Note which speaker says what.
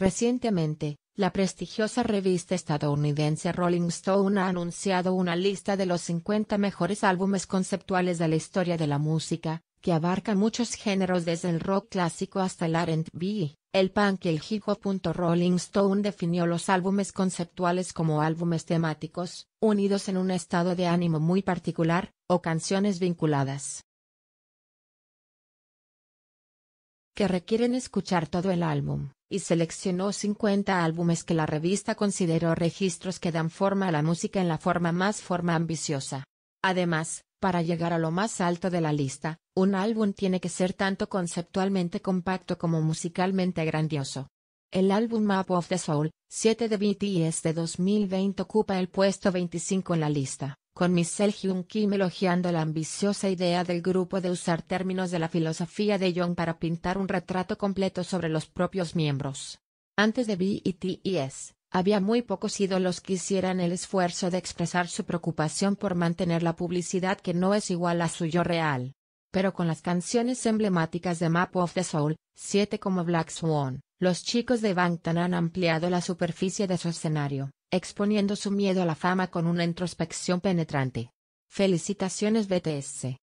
Speaker 1: Recientemente, la prestigiosa revista estadounidense Rolling Stone ha anunciado una lista de los 50 mejores álbumes conceptuales de la historia de la música, que abarca muchos géneros desde el rock clásico hasta el R&B, el punk y el hip hop. Rolling Stone definió los álbumes conceptuales como álbumes temáticos, unidos en un estado de ánimo muy particular, o canciones vinculadas. que requieren escuchar todo el álbum y seleccionó 50 álbumes que la revista consideró registros que dan forma a la música en la forma más forma ambiciosa. Además, para llegar a lo más alto de la lista, un álbum tiene que ser tanto conceptualmente compacto como musicalmente grandioso. El álbum Map of the Soul, 7 de BTS de 2020 ocupa el puesto 25 en la lista con Michelle Hyun Kim elogiando la ambiciosa idea del grupo de usar términos de la filosofía de Jung para pintar un retrato completo sobre los propios miembros. Antes de BTS, había muy pocos ídolos que hicieran el esfuerzo de expresar su preocupación por mantener la publicidad que no es igual a su yo real. Pero con las canciones emblemáticas de Map of the Soul, 7 como Black Swan, los chicos de Bangtan han ampliado la superficie de su escenario, exponiendo su miedo a la fama con una introspección penetrante. Felicitaciones BTS.